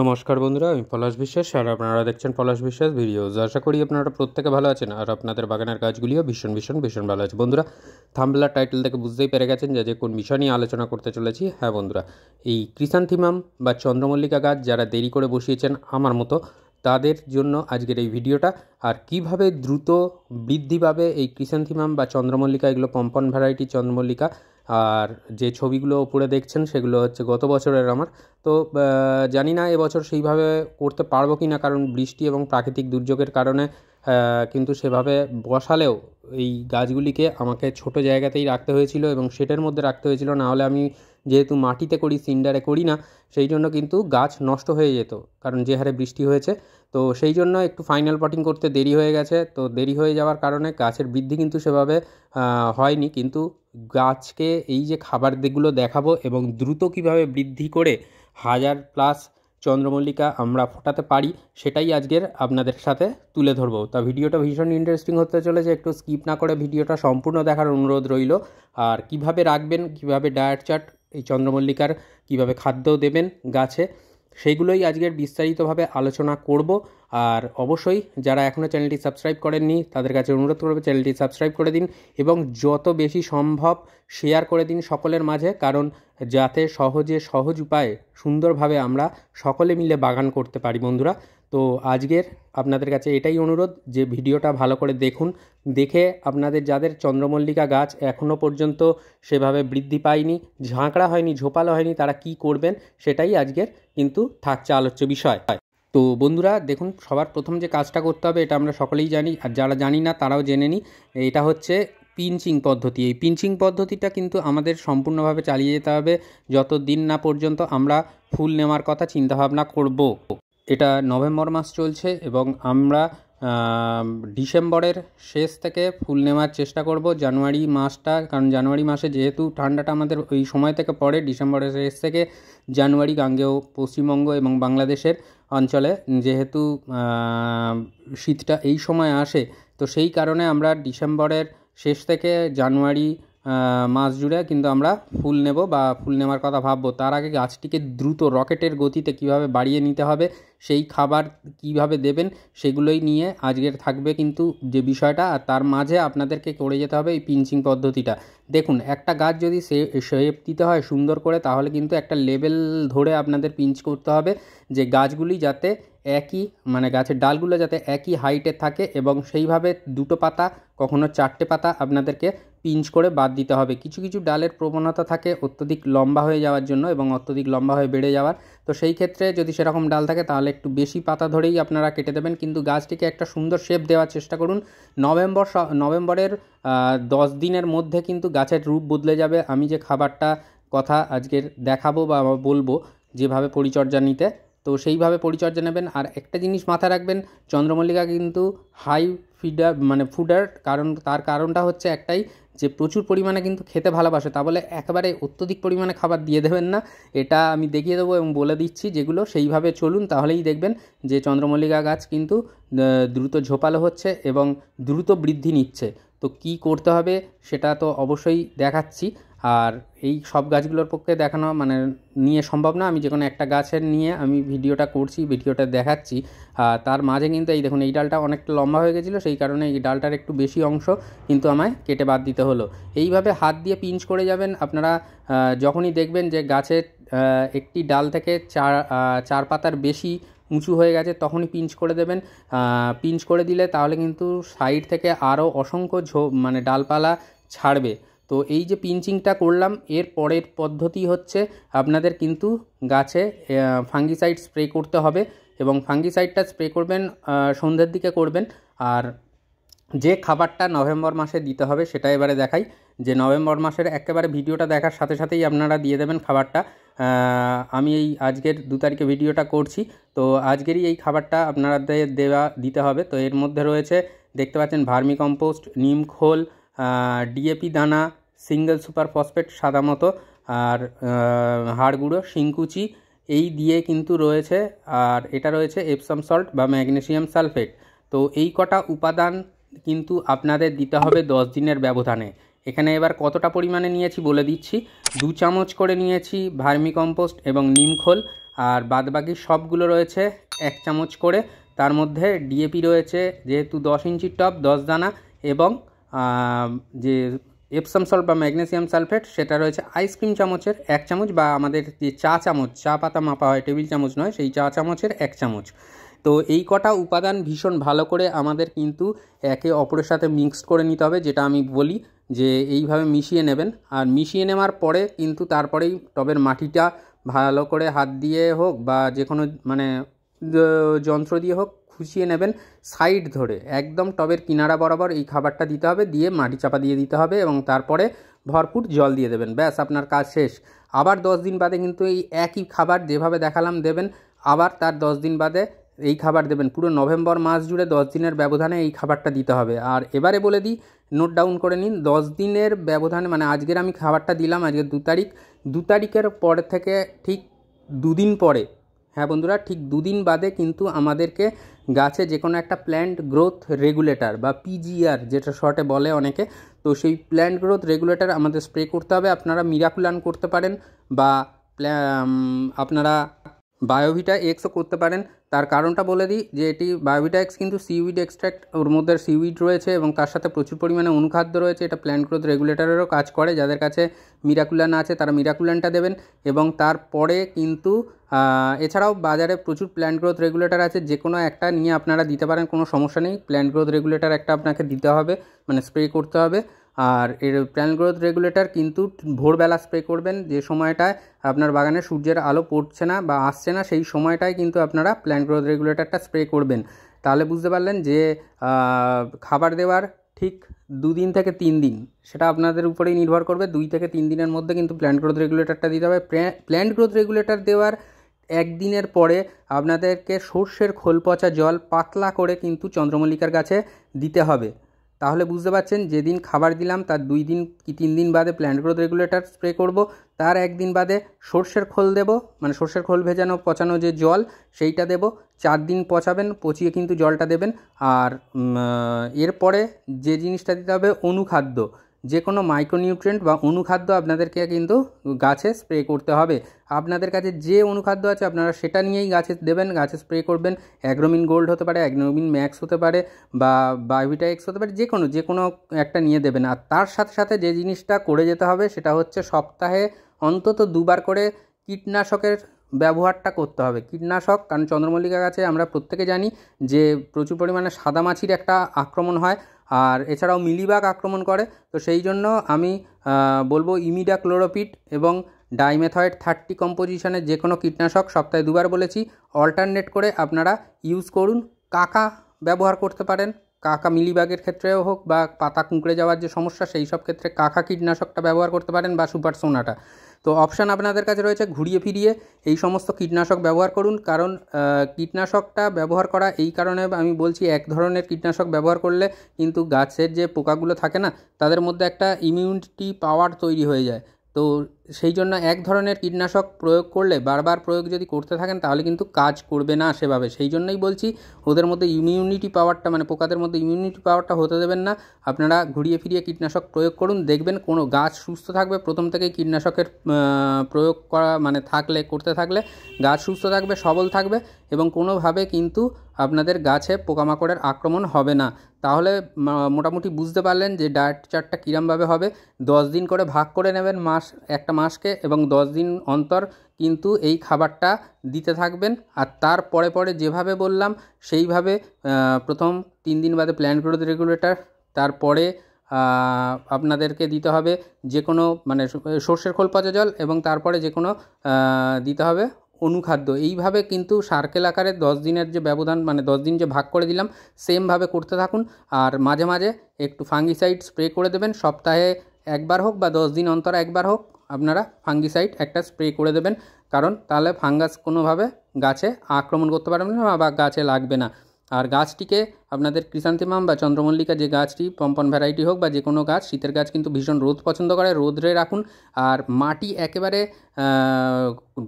নমস্কার বন্ধুরা আমি পলাশ বিশ্বাস আর আপনারা দেখছেন পলাশ বিশ্বাস ভিডিওজ আশা করি আপনারা প্রত্যেকে ভালো আছেন আর আপনাদের বাগানের গাছগুলিও ভীষণ ভীষণ ভীষণ ভালো আছে বন্ধুরা থাম্বলার টাইটেল থেকে বুঝতেই পেরে গেছেন যে যে কোন বিষয় নিয়ে আলোচনা করতে চলেছি হ্যাঁ বন্ধুরা এই ক্রিসান্থিমাম বা চন্দ্রমল্লিকা গাছ যারা দেরি করে বসিয়েছেন আমার মতো তাদের জন্য আজকের এই ভিডিওটা আর কিভাবে দ্রুত বৃদ্ধি পাবে এই ক্রিসান্থিমাম বা চন্দ্রমল্লিকা এগুলো পম্পন ভ্যারাইটি চন্দ্রমল্লিকা আর যে ছবিগুলো উপরে দেখছেন সেগুলো হচ্ছে গত বছরের আমার তো জানি না এবছর সেইভাবে করতে পারবো কি না কারণ বৃষ্টি এবং প্রাকৃতিক দুর্যোগের কারণে কিন্তু সেভাবে বসালেও এই গাছগুলিকে আমাকে ছোট জায়গাতেই রাখতে হয়েছিল এবং সেটার মধ্যে রাখতে হয়েছিল না হলে আমি যেহেতু মাটিতে করি সিন্ডারে করি না সেই জন্য কিন্তু গাছ নষ্ট হয়ে যেত কারণ যে হারে বৃষ্টি হয়েছে তো সেই জন্য একটু ফাইনাল পটিং করতে দেরি হয়ে গেছে তো দেরি হয়ে যাওয়ার কারণে গাছের বৃদ্ধি কিন্তু সেভাবে হয়নি কিন্তু গাছকে এই যে খাবার দিকগুলো দেখাবো এবং দ্রুত কিভাবে বৃদ্ধি করে হাজার প্লাস চন্দ্রমল্লিকা আমরা ফোটাতে পারি সেটাই আজকের আপনাদের সাথে তুলে ধরবো তা ভিডিওটা ভীষণ ইন্টারেস্টিং হতে চলেছে একটু স্কিপ না করে ভিডিওটা সম্পূর্ণ দেখার অনুরোধ রইল আর কিভাবে রাখবেন কিভাবে ডায়েট চার্ট এই চন্দ্রমল্লিকার কিভাবে খাদ্য দেবেন গাছে সেইগুলোই আজকের বিস্তারিতভাবে আলোচনা করব আর অবশ্যই যারা এখনও চ্যানেলটি সাবস্ক্রাইব করেননি তাদের কাছে অনুরোধ করবে চ্যানেলটি সাবস্ক্রাইব করে দিন এবং যত বেশি সম্ভব শেয়ার করে দিন সকলের মাঝে কারণ যাতে সহজে সহজ উপায়ে সুন্দরভাবে আমরা সকলে মিলে বাগান করতে পারি বন্ধুরা তো আজকের আপনাদের কাছে এটাই অনুরোধ যে ভিডিওটা ভালো করে দেখুন দেখে আপনাদের যাদের চন্দ্রমল্লিকা গাছ এখনও পর্যন্ত সেভাবে বৃদ্ধি পায়নি ঝাঁকড়া হয়নি ঝোপালো হয়নি তারা কি করবেন সেটাই আজকের কিন্তু থাকছে আলোচ্য বিষয় তো বন্ধুরা দেখুন সবার প্রথম যে কাজটা করতে হবে এটা আমরা সকলেই জানি আর যারা জানি না তারাও জেনে নিই এটা হচ্ছে পিঞ্চিং পদ্ধতি এই পিঞ্চিং পদ্ধতিটা কিন্তু আমাদের সম্পূর্ণভাবে চালিয়ে যেতে হবে যত দিন না পর্যন্ত আমরা ফুল নেওয়ার কথা চিন্তাভাবনা করব এটা নভেম্বর মাস চলছে এবং আমরা ডিসেম্বরের শেষ থেকে ফুল নেওয়ার চেষ্টা করব জানুয়ারি মাসটা কারণ জানুয়ারি মাসে যেহেতু ঠান্ডাটা আমাদের ওই সময় থেকে পড়ে ডিসেম্বরের শেষ থেকে জানুয়ারি গাঙ্গেয় পশ্চিমবঙ্গ এবং বাংলাদেশের অঞ্চলে যেহেতু শীতটা এই সময় আসে তো সেই কারণে আমরা ডিসেম্বরের শেষ থেকে জানুয়ারি মাস জুড়ে কিন্তু আমরা ফুল নেব বা ফুল নেওয়ার কথা ভাববো তার আগে গাছটিকে দ্রুত রকেটের গতিতে কিভাবে বাড়িয়ে নিতে হবে সেই খাবার কিভাবে দেবেন সেগুলোই নিয়ে আজকের থাকবে কিন্তু যে বিষয়টা আর তার মাঝে আপনাদেরকে করে যেতে হবে এই পিঞ্চিং পদ্ধতিটা দেখুন একটা গাছ যদি শেপ দিতে হয় সুন্দর করে তাহলে কিন্তু একটা লেভেল ধরে আপনাদের পিঞ্চ করতে হবে যে গাছগুলি যাতে একই মানে গাছের ডালগুলো যাতে একই হাইটে থাকে এবং সেইভাবে দুটো পাতা কখনো চারটে পাতা আপনাদেরকে পিঞ্চ করে বাদ দিতে হবে কিছু কিছু ডালের প্রবণতা থাকে অত্যধিক লম্বা হয়ে যাওয়ার জন্য এবং অত্যধিক লম্বা হয়ে বেড়ে যাওয়ার তো সেই ক্ষেত্রে যদি সেরকম ডাল থাকে তাহলে একটু বেশি পাতা ধরেই আপনারা কেটে দেবেন কিন্তু গাছটিকে একটা সুন্দর শেপ দেওয়ার চেষ্টা করুন নভেম্বর নভেম্বরের দশ দিনের মধ্যে কিন্তু গাছের রূপ বদলে যাবে আমি যে খাবারটা কথা আজকের দেখাবো বা বলবো যেভাবে পরিচর্যা নিতে তো সেইভাবে পরিচর্যা নেবেন আর একটা জিনিস মাথায় রাখবেন চন্দ্রমল্লিকা কিন্তু হাই ফিডার মানে ফুডার কারণ তার কারণটা হচ্ছে একটাই যে প্রচুর পরিমাণে কিন্তু খেতে ভালোবাসে তা বলে একেবারে অত্যধিক পরিমাণে খাবার দিয়ে দেবেন না এটা আমি দেখিয়ে দেবো এবং বলে দিচ্ছি যেগুলো সেইভাবে চলুন তাহলেই দেখবেন যে চন্দ্রমল্লিকা গাছ কিন্তু দ্রুত ঝোপালো হচ্ছে এবং দ্রুত বৃদ্ধি নিচ্ছে তো কি করতে হবে সেটা তো অবশ্যই দেখাচ্ছি আর এই সব গাছগুলোর পক্ষে দেখানো মানে নিয়ে সম্ভব না আমি যে কোনো একটা গাছের নিয়ে আমি ভিডিওটা করছি ভিডিওটা দেখাচ্ছি তার মাঝে কিন্তু এই দেখুন এই ডালটা অনেকটা লম্বা হয়ে গেছিলো সেই কারণে এই ডালটার একটু বেশি অংশ কিন্তু আমায় কেটে বাদ দিতে হলো এইভাবে হাত দিয়ে পিঞ্চ করে যাবেন আপনারা যখনই দেখবেন যে গাছের একটি ডাল থেকে চার চার পাতার বেশি উঁচু হয়ে গেছে তখনই পিঞ্চ করে দেবেন পিঞ্চ করে দিলে তাহলে কিন্তু সাইড থেকে আরও অসংখ্য ঝো মানে ডালপালা ছাড়বে তো এই যে পিঞ্চিংটা করলাম এর পরের পদ্ধতি হচ্ছে আপনাদের কিন্তু গাছে ফাঙ্গিসাইড স্প্রে করতে হবে এবং ফাঙ্গিসাইডটা স্প্রে করবেন সন্ধ্যের দিকে করবেন আর যে খাবারটা নভেম্বর মাসে দিতে হবে সেটা এবারে দেখাই যে নভেম্বর মাসের একেবারে ভিডিওটা দেখার সাথে সাথেই আপনারা দিয়ে দেবেন খাবারটা আমি এই আজকের দু তারিখে ভিডিওটা করছি তো আজকেরই এই খাবারটা আপনাদের দেওয়া দিতে হবে তো এর মধ্যে রয়েছে দেখতে পাচ্ছেন ভার্মি কম্পোস্ট নিম খোল ডিএপি দানা সিঙ্গেল সুপার ফসফেট সাদা মতো আর হাড়গুঁড়ো গুঁড়ো শিংকুচি এই দিয়ে কিন্তু রয়েছে আর এটা রয়েছে এপসাম সল্ট বা ম্যাগনেসিয়াম সালফেট তো এই কটা উপাদান কিন্তু আপনাদের দিতে হবে দশ দিনের ব্যবধানে এখানে এবার কতটা পরিমাণে নিয়েছি বলে দিচ্ছি দু চামচ করে নিয়েছি ভার্মিকম্পোস্ট এবং নিমখোল আর বাদবাকি সবগুলো রয়েছে এক চামচ করে তার মধ্যে ডিএপি রয়েছে যেহেতু দশ ইঞ্চির টপ দশ দানা এবং যে এপসাম সল্ট বা ম্যাগনেসিয়াম সালফেট সেটা রয়েছে আইসক্রিম চামচের এক চামচ বা আমাদের যে চা চামচ চা পাতা মাপা হয় টেবিল চামচ নয় সেই চা চামচের এক চামচ তো এই কটা উপাদান ভীষণ ভালো করে আমাদের কিন্তু একে অপরের সাথে মিক্সড করে নিতে হবে যেটা আমি বলি যে এইভাবে মিশিয়ে নেবেন আর মিশিয়ে নেওয়ার পরে কিন্তু তারপরেই টবের মাটিটা ভালো করে হাত দিয়ে হোক বা যে কোনো মানে যন্ত্র দিয়ে হোক খুঁচিয়ে নেবেন সাইড ধরে একদম টবের কিনারা বরাবর এই খাবারটা দিতে হবে দিয়ে মাটি চাপা দিয়ে দিতে হবে এবং তারপরে ভরপুর জল দিয়ে দেবেন ব্যাস আপনার কাজ শেষ আবার দশ দিন বাদে কিন্তু এই একই খাবার যেভাবে দেখালাম দেবেন আবার তার দশ দিন বাদে এই খাবার দেবেন পুরো নভেম্বর মাস জুড়ে দশ দিনের ব্যবধানে এই খাবারটা দিতে হবে আর এবারে বলে দিই নোট ডাউন করে নিন দশ দিনের ব্যবধানে মানে আজকের আমি খাবারটা দিলাম আজকে দু তারিখ দু তারিখের পর থেকে ঠিক দুদিন পরে হ্যাঁ বন্ধুরা ঠিক দুদিন বাদে কিন্তু আমাদেরকে গাছে যে কোনো একটা প্ল্যান্ট গ্রোথ রেগুলেটর বা পিজিআর যেটা শর্টে বলে অনেকে তো সেই প্ল্যান্ট গ্রোথ রেগুলেটর আমাদের স্প্রে করতে হবে আপনারা মিরাকুলান করতে পারেন বা আপনারা বায়োভিটা এক্সও করতে পারেন তার কারণটা বলে দিই যে এটি বায়োভিটা এক্স কিন্তু সিউইড এক্সট্র্যাক্ট ওর মধ্যে সিউইড রয়েছে এবং তার সাথে প্রচুর পরিমাণে অনুখাদ্য রয়েছে এটা প্ল্যান্ট গ্রোথ রেগুলেটরেরও কাজ করে যাদের কাছে মিরাকুলান আছে তারা মিরাকুলানটা দেবেন এবং তারপরে কিন্তু এছাড়াও বাজারে প্রচুর প্ল্যান্ট গ্রোথ রেগুলেটর আছে যে কোনো একটা নিয়ে আপনারা দিতে পারেন কোনো সমস্যা নেই প্ল্যান্ট গ্রোথ রেগুলেটর একটা আপনাকে দিতে হবে মানে স্প্রে করতে হবে আর এর প্ল্যান গ্রোথ রেগুলেটর কিন্তু ভোরবেলা স্প্রে করবেন যে সময়টায় আপনার বাগানে সূর্যের আলো পড়ছে না বা আসছে না সেই সময়টায় কিন্তু আপনারা প্ল্যান গ্রোথ রেগুলেটরটা স্প্রে করবেন তাহলে বুঝতে পারলেন যে খাবার দেওয়ার ঠিক দুদিন থেকে তিন দিন সেটা আপনাদের উপরেই নির্ভর করবে দুই থেকে তিন দিনের মধ্যে কিন্তু প্ল্যান্ট গ্রোথ রেগুলেটরটা দিতে হবে প্ল্যান্ট গ্রোথ রেগুলেটর দেওয়ার একদিনের পরে আপনাদেরকে সর্ষের খোল পচা জল পাতলা করে কিন্তু চন্দ্রমল্লিকার গাছে দিতে হবে তাহলে বুঝতে পারছেন যেদিন খাবার দিলাম তার দুই দিন কি তিন দিন বাদে প্ল্যান্ট গ্রোথ রেগুলেটর স্প্রে করব তার একদিন বাদে সর্ষের খোল দেব মানে সর্ষের খোল ভেজানো পচানো যে জল সেইটা দেব চার দিন পচাবেন পচিয়ে কিন্তু জলটা দেবেন আর এরপরে যে জিনিসটা দিতে হবে অনুখাদ্য যে কোনো মাইক্রোনিউট্রিয়েন্ট বা অনুখাদ্য আপনাদেরকে কিন্তু গাছে স্প্রে করতে হবে আপনাদের কাছে যে অনুখাদ্য আছে আপনারা সেটা নিয়েই গাছে দেবেন গাছে স্প্রে করবেন অ্যাগ্রোমিন গোল্ড হতে পারে অ্যাগ্রোমিন ম্যাক্স হতে পারে বা বায়োভিটা এক্স হতে পারে যে কোনো যে কোনো একটা নিয়ে দেবেন আর তার সাথে সাথে যে জিনিসটা করে যেতে হবে সেটা হচ্ছে সপ্তাহে অন্তত দুবার করে কীটনাশকের ব্যবহারটা করতে হবে কীটনাশক কারণ চন্দ্রমল্লিকা গাছে আমরা প্রত্যেকে জানি যে প্রচুর পরিমাণে সাদামাছির একটা আক্রমণ হয় আর এছাড়াও মিলিবাগ আক্রমণ করে তো সেই জন্য আমি বলবো ইমিডা ক্লোরোপিট এবং ডাইমেথয়েড থার্টি কম্পোজিশনের যে কোনো কীটনাশক সপ্তাহে দুবার বলেছি অল্টারনেট করে আপনারা ইউজ করুন কাকা ব্যবহার করতে পারেন কাকা মিলিবাগের ক্ষেত্রেও হোক বা পাতা কুঁকড়ে যাওয়ার যে সমস্যা সেই সব ক্ষেত্রে কাকা কীটনাশকটা ব্যবহার করতে পারেন বা সুপার সোনাটা তো অপশান আপনাদের কাছে রয়েছে ঘুরিয়ে ফিরিয়ে এই সমস্ত কীটনাশক ব্যবহার করুন কারণ কীটনাশকটা ব্যবহার করা এই কারণে আমি বলছি এক ধরনের কীটনাশক ব্যবহার করলে কিন্তু গাছের যে পোকাগুলো থাকে না তাদের মধ্যে একটা ইমিউনিটি পাওয়ার তৈরি হয়ে যায় তো সেই জন্য এক ধরনের কীটনাশক প্রয়োগ করলে বারবার প্রয়োগ যদি করতে থাকেন তাহলে কিন্তু কাজ করবে না সেভাবে সেই জন্যই বলছি ওদের মধ্যে ইমিউনিটি পাওয়ারটা মানে পোকাদের মধ্যে ইমিউনিটি পাওয়ারটা হতে দেবেন না আপনারা ঘুরিয়ে ফিরিয়ে কীটনাশক প্রয়োগ করুন দেখবেন কোনো গাছ সুস্থ থাকবে প্রথম থেকে কীটনাশকের প্রয়োগ করা মানে থাকলে করতে থাকলে গাছ সুস্থ থাকবে সবল থাকবে এবং কোনোভাবে কিন্তু আপনাদের গাছে পোকামাকড়ের আক্রমণ হবে না তাহলে মোটামুটি বুঝতে পারলেন যে ডায়েট চার্টটা কীরমভাবে হবে দশ দিন করে ভাগ করে নেবেন মাস একটা মাসকে এবং দশ দিন অন্তর কিন্তু এই খাবারটা দিতে থাকবেন আর তার পরে পরে যেভাবে বললাম সেইভাবে প্রথম তিন দিন বাদে প্ল্যান গ্রোথ রেগুলেটর তারপরে আপনাদেরকে দিতে হবে যে কোনো মানে সর্ষের খোল পচা জল এবং তারপরে যে কোনো দিতে হবে অনুখাদ্য এইভাবে কিন্তু সার্কেল আকারে দশ দিনের যে ব্যবধান মানে দশ দিন যে ভাগ করে দিলাম সেমভাবে করতে থাকুন আর মাঝে মাঝে একটু ফাঙ্গিসাইড স্প্রে করে দেবেন সপ্তাহে একবার হোক বা দশ দিন অন্তর একবার হোক আপনারা ফাঙ্গিসাইড একটা স্প্রে করে দেবেন কারণ তাহলে ফাঙ্গাস কোনোভাবে গাছে আক্রমণ করতে পারবে না বা গাছে লাগবে না আর গাছটিকে আপনাদের ক্রিসান্তিমাম বা চন্দ্রমল্লিকা যে গাছটি পম্পন ভ্যারাইটি হোক বা যে কোনো গাছ শীতের গাছ কিন্তু ভীষণ রোদ পছন্দ করে রোদ্রে রাখুন আর মাটি একেবারে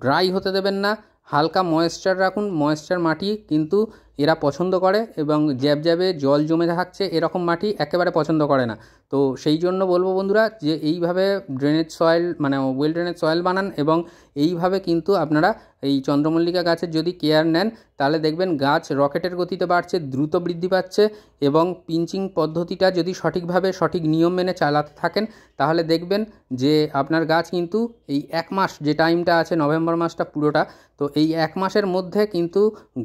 ড্রাই হতে দেবেন না হালকা ময়েশ্চার রাখুন ময়েশ্চার মাটি কিন্তু এরা পছন্দ করে এবং জ্যাব জ্যাবে জল জমে থাকছে এরকম মাটি একেবারে পছন্দ করে না তো সেই জন্য বলবো বন্ধুরা যে এইভাবে ড্রেনেজ সয়েল মানে ওয়েল ড্রেনেজ সয়েল বানান এবং এইভাবে কিন্তু আপনারা এই চন্দ্রমল্লিকা গাছের যদি কেয়ার নেন তাহলে দেখবেন গাছ রকেটের গতিতে বাড়ছে দ্রুত বৃদ্ধি পাচ্ছে এবং পিঞ্চিং পদ্ধতিটা যদি সঠিকভাবে সঠিক নিয়ম মেনে চালাতে থাকেন তাহলে দেখবেন যে আপনার গাছ কিন্তু এই এক মাস যে টাইমটা আছে নভেম্বর মাসটা পুরোটা তো এই এক মাসের মধ্যে কিন্তু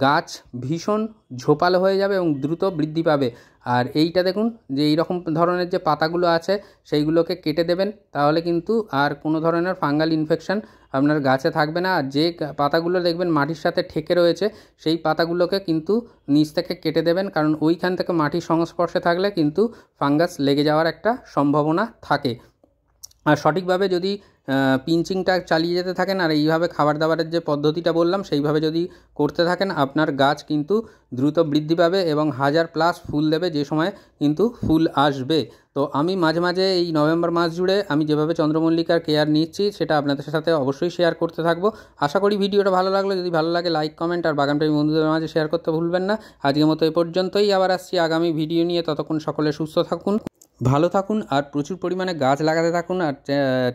গাছ ভীষণ ঝোপালো হয়ে যাবে এবং দ্রুত বৃদ্ধি পাবে আর এইটা দেখুন যে এই রকম ধরনের যে পাতাগুলো আছে সেইগুলোকে কেটে দেবেন তাহলে কিন্তু আর কোনো ধরনের ফাঙ্গাল ইনফেকশান আপনার গাছে থাকবে না আর যে পাতাগুলো দেখবেন মাটির সাথে ঠেকে রয়েছে সেই পাতাগুলোকে কিন্তু নিচ থেকে কেটে দেবেন কারণ ওইখান থেকে মাটির সংস্পর্শে থাকলে কিন্তু ফাঙ্গাস লেগে যাওয়ার একটা সম্ভাবনা থাকে আর সঠিকভাবে যদি পিঞ্চিংটা চালিয়ে যেতে থাকেন আর এইভাবে খাবার দাবারের যে পদ্ধতিটা বললাম সেইভাবে যদি করতে থাকেন আপনার গাছ কিন্তু দ্রুত বৃদ্ধি পাবে এবং হাজার প্লাস ফুল দেবে যে সময় কিন্তু ফুল আসবে তো আমি মাঝে মাঝে এই নভেম্বর মাস জুড়ে আমি যেভাবে চন্দ্রমল্লিকার কেয়ার নিচ্ছি সেটা আপনাদের সাথে অবশ্যই শেয়ার করতে থাকবো আশা করি ভিডিওটা ভালো লাগলো যদি ভালো লাগে লাইক কমেন্ট আর বাগানটাই বন্ধুদের মাঝে শেয়ার করতে ভুলবেন না আজকের মতো এ পর্যন্তই আবার আসছি আগামী ভিডিও নিয়ে ততক্ষণ সকলে সুস্থ থাকুন ভালো থাকুন আর প্রচুর পরিমাণে গাছ লাগাতে থাকুন আর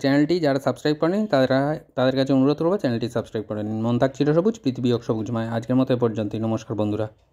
চ্যানেলটি যারা সাবস্ক্রাইব করেন তারা তাদের কাছে অনুরোধ করবো চ্যানেলটি সাবস্ক্রাইব করে নিন মন থাক সবুজ পৃথিবী মায় আজকের মতো এ পর্যন্তই নমস্কার বন্ধুরা